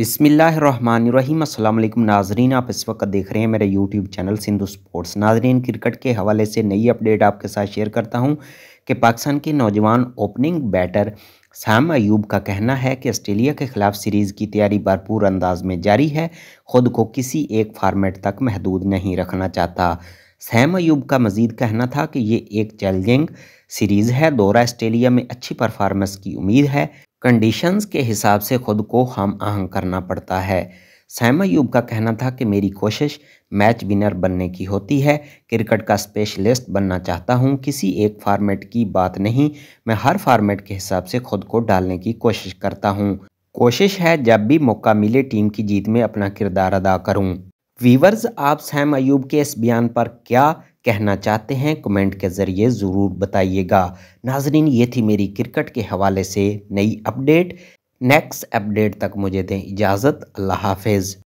अस्सलाम वालेकुम नाजरीन आप इस वक्त देख रहे हैं मेरे यूट्यूब चैनल सिंधु स्पोर्ट्स नाजरीन क्रिकेट के हवाले से नई अपडेट आपके साथ शेयर करता हूं कि पाकिस्तान के नौजवान ओपनिंग बैटर साम अयूब का कहना है कि ऑस्ट्रेलिया के ख़िलाफ़ सीरीज़ की तैयारी भरपूर अंदाज में जारी है ख़ुद को किसी एक फार्मेट तक महदूद नहीं रखना चाहता सैम अयूब का मजीद कहना था कि ये एक चैलेंजिंग सीरीज़ है दौरा ऑस्ट्रेलिया में अच्छी परफार्मेंस की उम्मीद है कंडीशंस के हिसाब से खुद को हम आहंग करना पड़ता है सैमा यूब का कहना था कि मेरी कोशिश मैच विनर बनने की होती है क्रिकेट का स्पेशलिस्ट बनना चाहता हूं किसी एक फार्मेट की बात नहीं मैं हर फार्मेट के हिसाब से खुद को डालने की कोशिश करता हूं कोशिश है जब भी मौका मिले टीम की जीत में अपना किरदार अदा करूं वीवर्स आप सैम अयूब के इस बयान पर क्या कहना चाहते हैं कमेंट के ज़रिए ज़रूर बताइएगा नाजरीन ये थी मेरी क्रिकेट के हवाले से नई अपडेट नेक्स्ट अपडेट तक मुझे दें इजाज़त अल्लाह हाफिज़